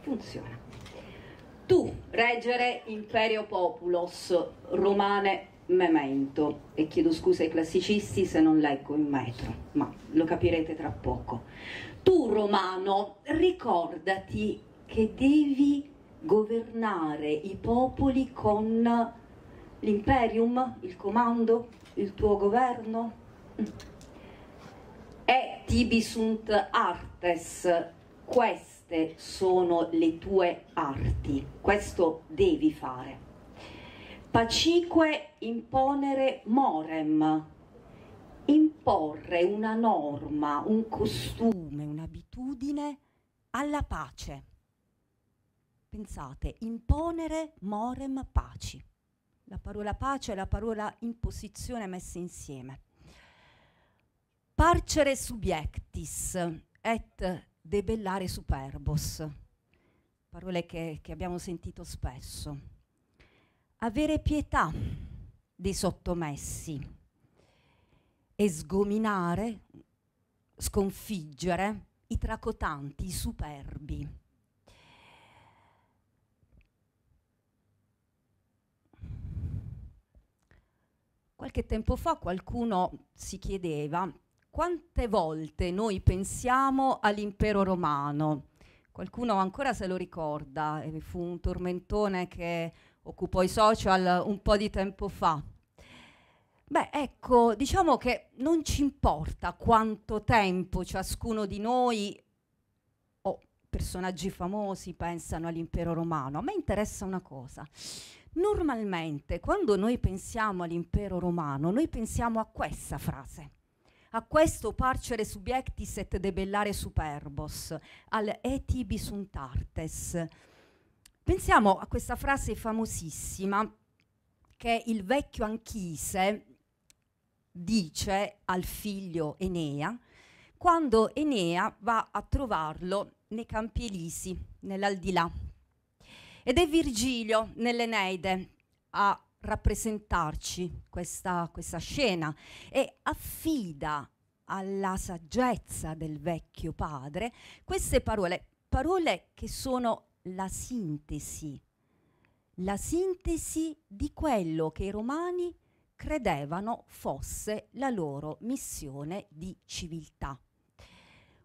funziona. Tu, reggere imperio populos, romane memento, e chiedo scusa ai classicisti se non leggo in metro, ma lo capirete tra poco. Tu, romano, ricordati che devi governare i popoli con l'imperium, il comando, il tuo governo? Mm. E tibi sunt artes, quest queste sono le tue arti, questo devi fare. Pacique imponere morem, imporre una norma, un costume, un'abitudine alla pace. Pensate, imponere morem paci. La parola pace è la parola imposizione messa insieme. Parcere subiectis et debellare superbos, parole che, che abbiamo sentito spesso. Avere pietà dei sottomessi e sgominare, sconfiggere i tracotanti, i superbi. Qualche tempo fa qualcuno si chiedeva quante volte noi pensiamo all'impero romano? Qualcuno ancora se lo ricorda, fu un tormentone che occupò i social un po' di tempo fa. Beh, ecco, diciamo che non ci importa quanto tempo ciascuno di noi o personaggi famosi pensano all'impero romano. A me interessa una cosa. Normalmente, quando noi pensiamo all'impero romano, noi pensiamo a questa frase a questo parcere subjectis et debellare superbos, al eti bisuntartes. Pensiamo a questa frase famosissima che il vecchio Anchise dice al figlio Enea quando Enea va a trovarlo nei Campi Elisi, nell'aldilà. Ed è Virgilio, nell'Eneide, a rappresentarci questa, questa scena e affida alla saggezza del vecchio padre queste parole, parole che sono la sintesi, la sintesi di quello che i romani credevano fosse la loro missione di civiltà.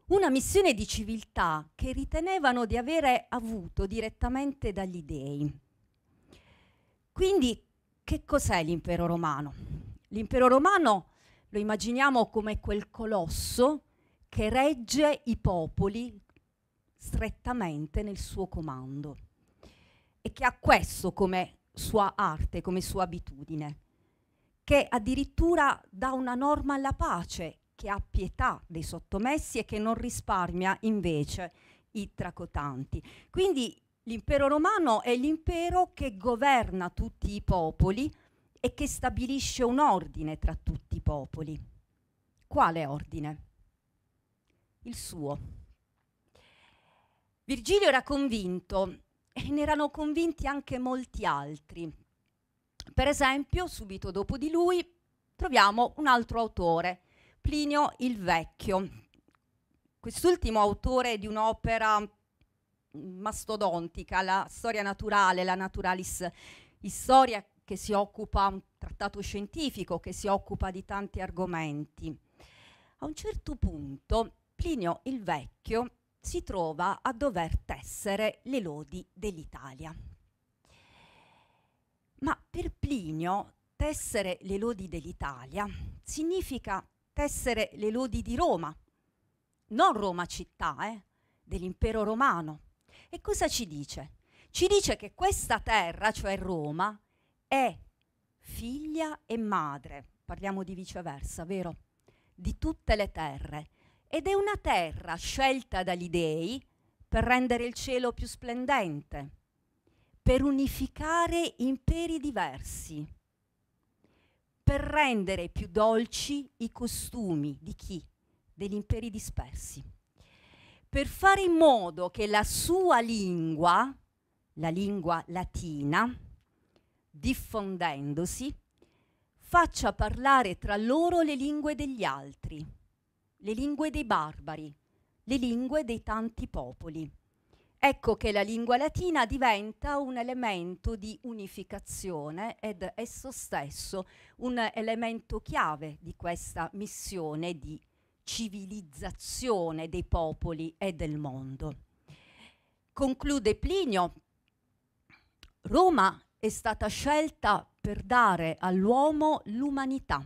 Una missione di civiltà che ritenevano di avere avuto direttamente dagli dei. Quindi che cos'è l'impero romano? L'impero romano lo immaginiamo come quel colosso che regge i popoli strettamente nel suo comando e che ha questo come sua arte, come sua abitudine, che addirittura dà una norma alla pace, che ha pietà dei sottomessi e che non risparmia invece i tracotanti. Quindi L'impero romano è l'impero che governa tutti i popoli e che stabilisce un ordine tra tutti i popoli. Quale ordine? Il suo. Virgilio era convinto e ne erano convinti anche molti altri. Per esempio, subito dopo di lui troviamo un altro autore, Plinio il Vecchio. Quest'ultimo autore di un'opera mastodontica, la storia naturale, la naturalis historia che si occupa, un trattato scientifico che si occupa di tanti argomenti. A un certo punto Plinio il Vecchio si trova a dover tessere le lodi dell'Italia. Ma per Plinio tessere le lodi dell'Italia significa tessere le lodi di Roma, non Roma città, eh, dell'impero romano. E cosa ci dice? Ci dice che questa terra, cioè Roma, è figlia e madre, parliamo di viceversa, vero? Di tutte le terre. Ed è una terra scelta dagli dei per rendere il cielo più splendente, per unificare imperi diversi, per rendere più dolci i costumi di chi? Degli imperi dispersi per fare in modo che la sua lingua, la lingua latina, diffondendosi, faccia parlare tra loro le lingue degli altri, le lingue dei barbari, le lingue dei tanti popoli. Ecco che la lingua latina diventa un elemento di unificazione ed esso stesso un elemento chiave di questa missione di unificazione civilizzazione dei popoli e del mondo. Conclude Plinio, Roma è stata scelta per dare all'uomo l'umanità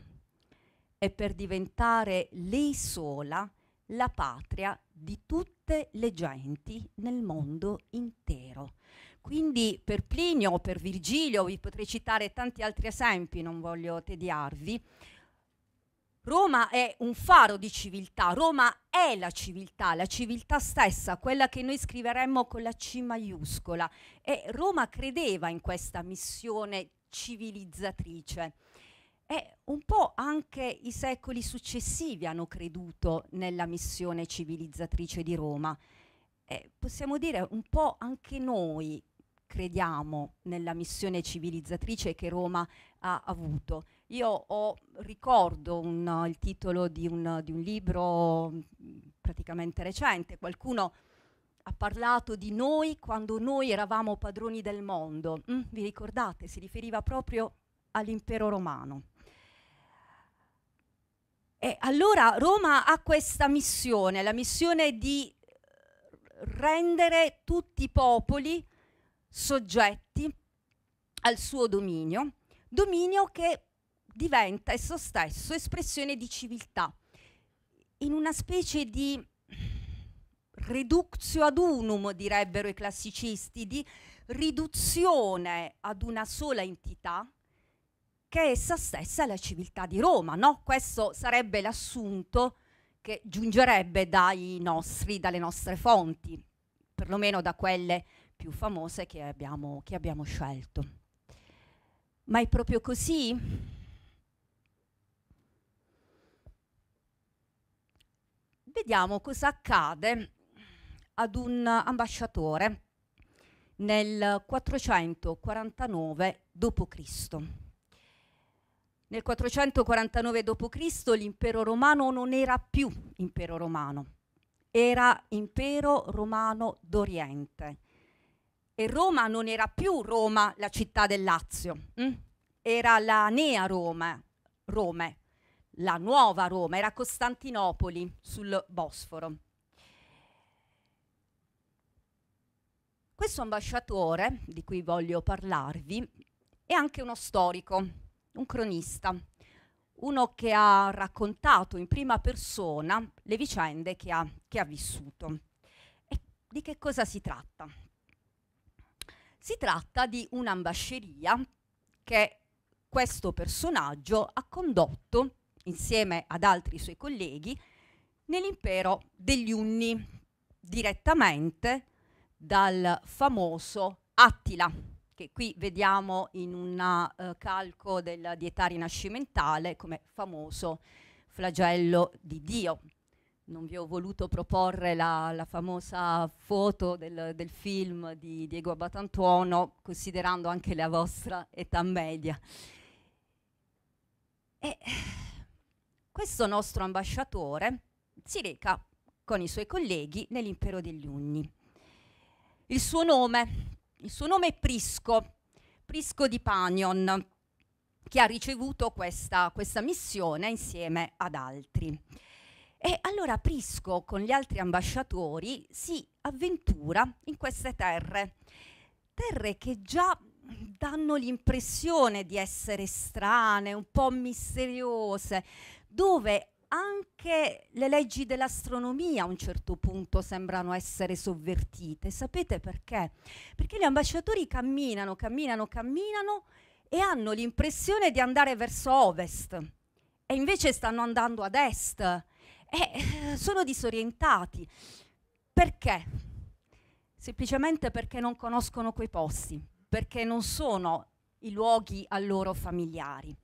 e per diventare lei sola la patria di tutte le genti nel mondo intero. Quindi per Plinio, per Virgilio, vi potrei citare tanti altri esempi, non voglio tediarvi, Roma è un faro di civiltà, Roma è la civiltà, la civiltà stessa, quella che noi scriveremmo con la C maiuscola e Roma credeva in questa missione civilizzatrice. E un po' anche i secoli successivi hanno creduto nella missione civilizzatrice di Roma. E possiamo dire un po' anche noi crediamo nella missione civilizzatrice che Roma ha avuto. Io ho, ricordo un, il titolo di un, di un libro mm, praticamente recente, qualcuno ha parlato di noi quando noi eravamo padroni del mondo. Mm, vi ricordate? Si riferiva proprio all'impero romano. E allora Roma ha questa missione, la missione di eh, rendere tutti i popoli soggetti al suo dominio, dominio che diventa esso stesso espressione di civiltà, in una specie di reductio ad unum, direbbero i classicisti, di riduzione ad una sola entità che è essa stessa la civiltà di Roma. No? Questo sarebbe l'assunto che giungerebbe nostri, dalle nostre fonti, perlomeno da quelle più famose che abbiamo, che abbiamo scelto. Ma è proprio così? vediamo cosa accade ad un ambasciatore nel 449 d.C. Nel 449 d.C. l'impero romano non era più impero romano, era impero romano d'Oriente. E Roma non era più Roma, la città del Lazio, mh? Mm? era la Nea Roma, Rome, la nuova Roma, era Costantinopoli sul Bosforo. Questo ambasciatore, di cui voglio parlarvi, è anche uno storico, un cronista, uno che ha raccontato in prima persona le vicende che ha, che ha vissuto. E di che cosa si tratta? Si tratta di un'ambasceria che questo personaggio ha condotto insieme ad altri suoi colleghi, nell'impero degli Unni, direttamente dal famoso Attila, che qui vediamo in un uh, calco di età rinascimentale come famoso flagello di Dio. Non vi ho voluto proporre la, la famosa foto del, del, film di Diego Abatantuono, considerando anche la vostra età media. E, questo nostro ambasciatore si reca con i suoi colleghi nell'impero degli Unni. Il suo nome, il suo nome è Prisco, Prisco di Panion, che ha ricevuto questa, questa missione insieme ad altri. E allora Prisco con gli altri ambasciatori si avventura in queste terre, terre che già danno l'impressione di essere strane, un po' misteriose, dove anche le leggi dell'astronomia a un certo punto sembrano essere sovvertite. Sapete perché? Perché gli ambasciatori camminano, camminano, camminano e hanno l'impressione di andare verso ovest e invece stanno andando ad est e eh, sono disorientati. Perché? Semplicemente perché non conoscono quei posti, perché non sono i luoghi a loro familiari.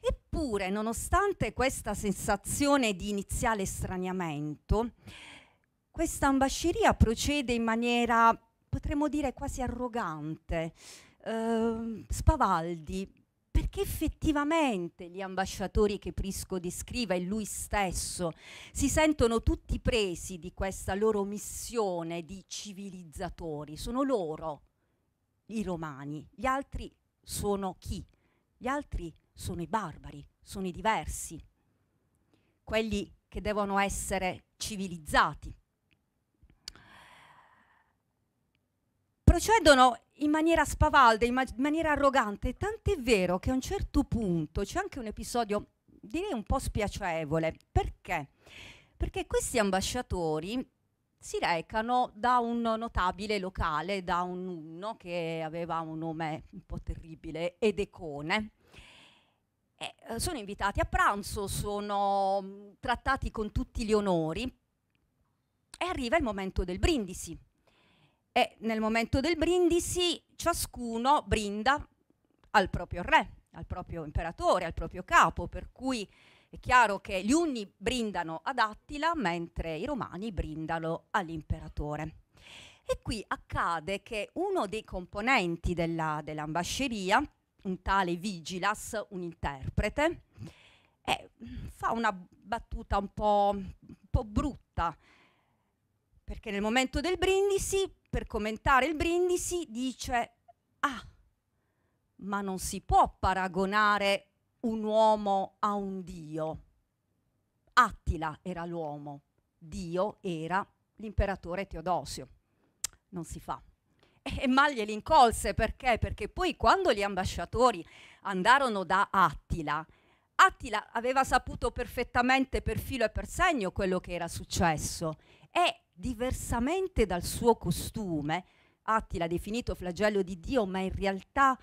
Eppure, nonostante questa sensazione di iniziale straniamento, questa ambasceria procede in maniera, potremmo dire, quasi arrogante, eh, spavaldi, perché effettivamente gli ambasciatori che Prisco descrive e lui stesso si sentono tutti presi di questa loro missione di civilizzatori, sono loro i romani, gli altri sono chi? Gli altri sono sono i barbari, sono i diversi, quelli che devono essere civilizzati. Procedono in maniera spavalda, in, ma in maniera arrogante, tant'è vero che a un certo punto c'è anche un episodio, direi un po' spiacevole. Perché? Perché questi ambasciatori si recano da un notabile locale, da un nonno che aveva un nome un po' terribile, Edecone, eh, sono invitati a pranzo, sono mm, trattati con tutti gli onori e arriva il momento del brindisi. E nel momento del brindisi ciascuno brinda al proprio re, al proprio imperatore, al proprio capo, per cui è chiaro che gli unni brindano ad Attila mentre i romani brindano all'imperatore. E qui accade che uno dei componenti della, dell'ambasceria un tale Vigilas, un interprete, e fa una battuta un po', un po' brutta, perché nel momento del brindisi, per commentare il brindisi, dice, ah, ma non si può paragonare un uomo a un dio. Attila era l'uomo, Dio era l'imperatore Teodosio. Non si fa. E mal li incolse perché? Perché poi quando gli ambasciatori andarono da Attila, Attila aveva saputo perfettamente per filo e per segno quello che era successo e diversamente dal suo costume, Attila definito flagello di Dio, ma in realtà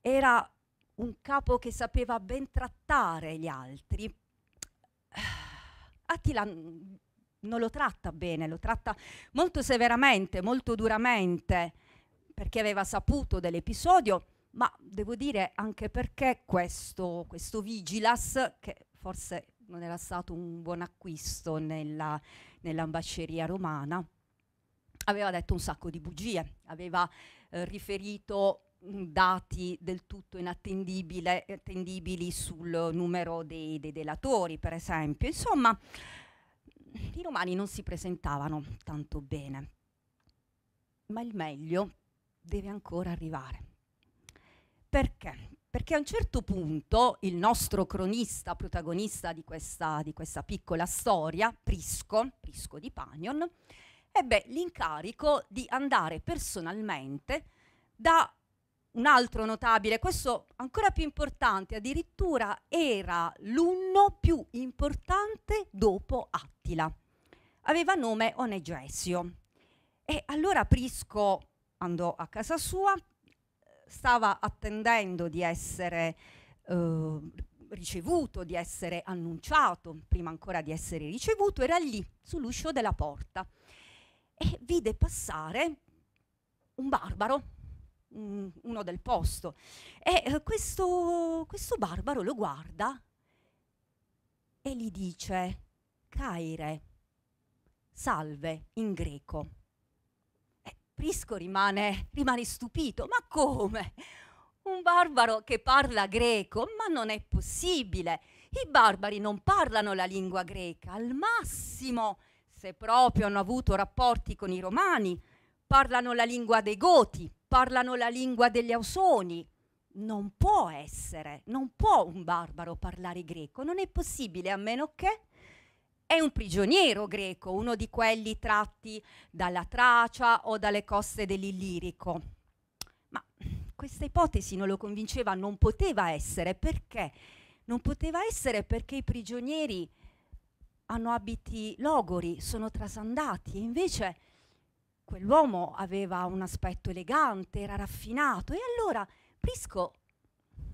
era un capo che sapeva ben trattare gli altri. Attila mm, non lo tratta bene, lo tratta molto severamente, molto duramente, perché aveva saputo dell'episodio, ma devo dire anche perché questo, questo Vigilas, che forse non era stato un buon acquisto nella, nell'ambasceria romana, aveva detto un sacco di bugie, aveva eh, riferito dati del tutto inattendibili sul numero dei, dei delatori, per esempio. Insomma, i romani non si presentavano tanto bene, ma il meglio deve ancora arrivare. Perché? Perché a un certo punto il nostro cronista, protagonista di questa, di questa piccola storia, Prisco, Prisco di Panion, ebbe l'incarico di andare personalmente da un altro notabile, questo ancora più importante, addirittura era l'unno più importante dopo Attila. Aveva nome Onegesio. E allora Prisco andò a casa sua, stava attendendo di essere eh, ricevuto, di essere annunciato, prima ancora di essere ricevuto, era lì, sull'uscio della porta, e vide passare un barbaro Mm, uno del posto. E eh, questo, questo barbaro lo guarda e gli dice, Caire, salve in greco. Eh, Prisco rimane, rimane stupito, ma come? Un barbaro che parla greco, ma non è possibile. I barbari non parlano la lingua greca, al massimo, se proprio hanno avuto rapporti con i romani, parlano la lingua dei goti, parlano la lingua degli ausoni. Non può essere, non può un barbaro parlare greco, non è possibile a meno che è un prigioniero greco, uno di quelli tratti dalla Tracia o dalle coste dell'Illirico. Ma questa ipotesi non lo convinceva, non poteva essere perché? Non poteva essere perché i prigionieri hanno abiti logori, sono trasandati e invece quell'uomo aveva un aspetto elegante, era raffinato e allora Prisco,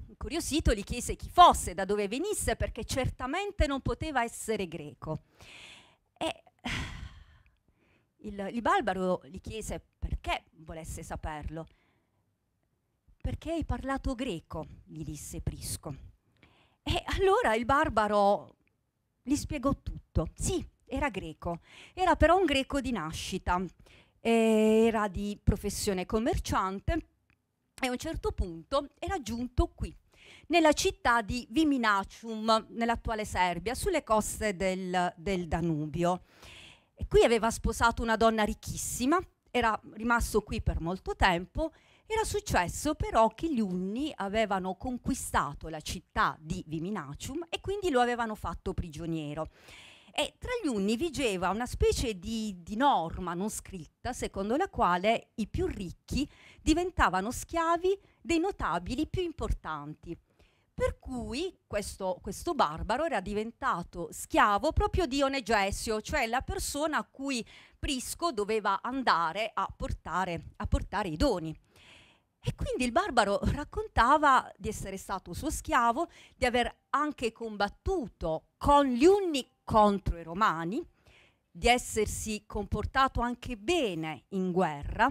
incuriosito, gli chiese chi fosse, da dove venisse, perché certamente non poteva essere greco. E il, il Balbaro gli chiese perché volesse saperlo. Perché hai parlato greco, gli disse Prisco. E allora il barbaro gli spiegò tutto. Sì, era greco, era però un greco di nascita, eh, era di professione commerciante e a un certo punto era giunto qui, nella città di Viminacium, nell'attuale Serbia, sulle coste del, del Danubio. E qui aveva sposato una donna ricchissima, era rimasto qui per molto tempo. Era successo però che gli Unni avevano conquistato la città di Viminacium e quindi lo avevano fatto prigioniero. E tra gli unni vigeva una specie di, di norma non scritta secondo la quale i più ricchi diventavano schiavi dei notabili più importanti. Per cui questo, questo, barbaro era diventato schiavo proprio di Onegesio, cioè la persona a cui Prisco doveva andare a portare, a portare i doni. E quindi il barbaro raccontava di essere stato suo schiavo, di aver anche combattuto con gli Unni contro i Romani, di essersi comportato anche bene in guerra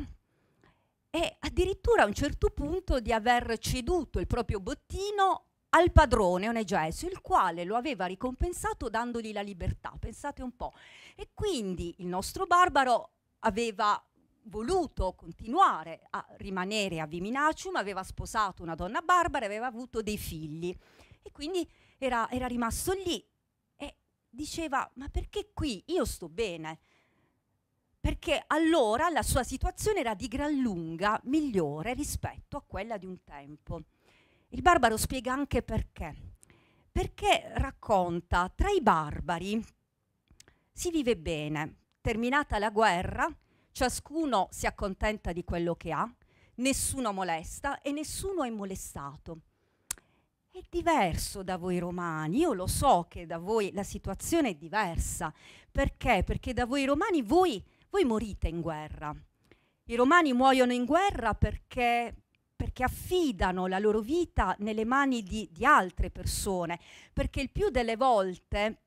e addirittura a un certo punto di aver ceduto il proprio bottino al padrone Onegeso, il quale lo aveva ricompensato dandogli la libertà, pensate un po'. E quindi il nostro barbaro aveva voluto continuare a rimanere a Viminacium, aveva sposato una donna barbara e aveva avuto dei figli. E quindi era, era rimasto lì e diceva, ma perché qui? Io sto bene. Perché allora la sua situazione era di gran lunga migliore rispetto a quella di un tempo. Il barbaro spiega anche perché. Perché racconta, tra i barbari si vive bene, terminata la guerra, ciascuno si accontenta di quello che ha, nessuno molesta e nessuno è molestato. È diverso da voi romani, io lo so che da voi la situazione è diversa, perché? Perché da voi romani voi, voi morite in guerra. I romani muoiono in guerra perché, perché affidano la loro vita nelle mani di, di altre persone, perché il più delle volte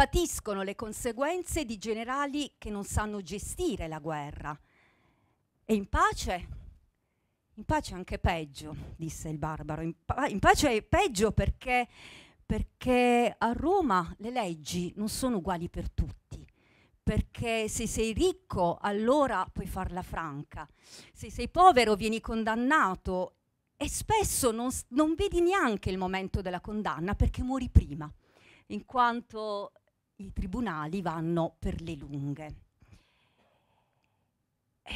patiscono le conseguenze di generali che non sanno gestire la guerra. E in pace? In pace è anche peggio, disse il barbaro. In, pa in pace è peggio perché, perché a Roma le leggi non sono uguali per tutti perché se sei ricco allora puoi farla franca, se sei povero vieni condannato e spesso non, non vedi neanche il momento della condanna perché muori prima, in quanto i tribunali vanno per le lunghe. Eh,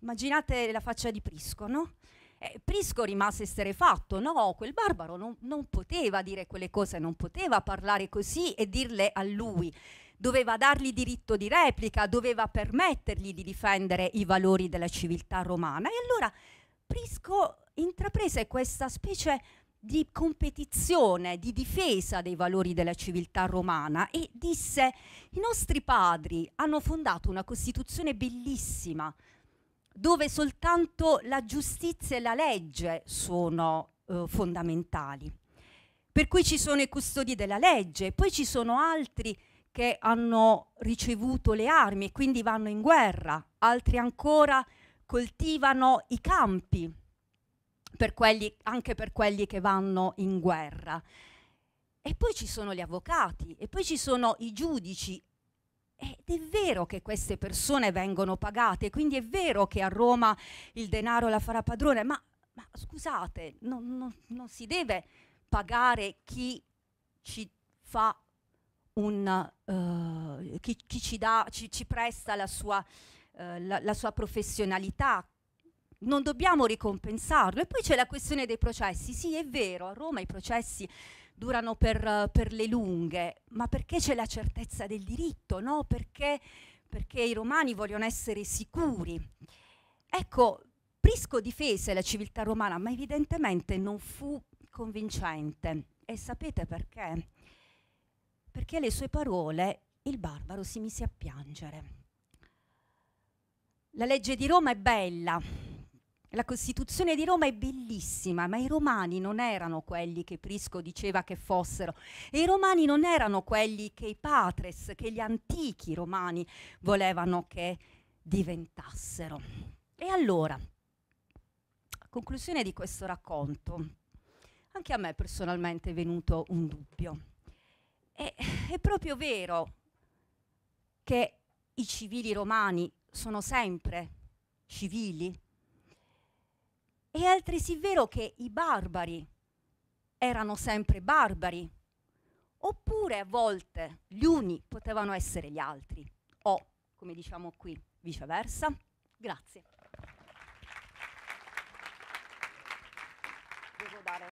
immaginate la faccia di Prisco, no? Eh, Prisco rimase esterefatto, no, quel barbaro non, non poteva dire quelle cose, non poteva parlare così e dirle a lui doveva dargli diritto di replica, doveva permettergli di difendere i valori della civiltà romana. E allora Prisco intraprese questa specie di competizione, di difesa dei valori della civiltà romana e disse i nostri padri hanno fondato una Costituzione bellissima dove soltanto la giustizia e la legge sono eh, fondamentali. Per cui ci sono i custodi della legge, poi ci sono altri che hanno ricevuto le armi e quindi vanno in guerra, altri ancora coltivano i campi per quelli, anche per quelli che vanno in guerra. E poi ci sono gli avvocati, e poi ci sono i giudici. Ed è vero che queste persone vengono pagate, quindi è vero che a Roma il denaro la farà padrone, ma, ma scusate, non, non, non si deve pagare chi ci fa un, uh, chi, chi ci, dà, ci, ci, presta la sua, uh, la, la sua professionalità, non dobbiamo ricompensarlo. E poi c'è la questione dei processi. Sì, è vero, a Roma i processi durano per, per le lunghe, ma perché c'è la certezza del diritto, no? Perché, perché i romani vogliono essere sicuri. Ecco, Prisco difese la civiltà romana, ma evidentemente non fu convincente. E sapete perché? Perché alle sue parole il barbaro si mise a piangere. La legge di Roma è bella, la Costituzione di Roma è bellissima, ma i romani non erano quelli che Prisco diceva che fossero, e i romani non erano quelli che i patres, che gli antichi romani volevano che diventassero. E allora, a conclusione di questo racconto, anche a me personalmente è venuto un dubbio. È, è proprio vero che i civili romani sono sempre civili? È altresì vero che i barbari erano sempre barbari, oppure a volte gli uni potevano essere gli altri, o, come diciamo qui, viceversa. Grazie.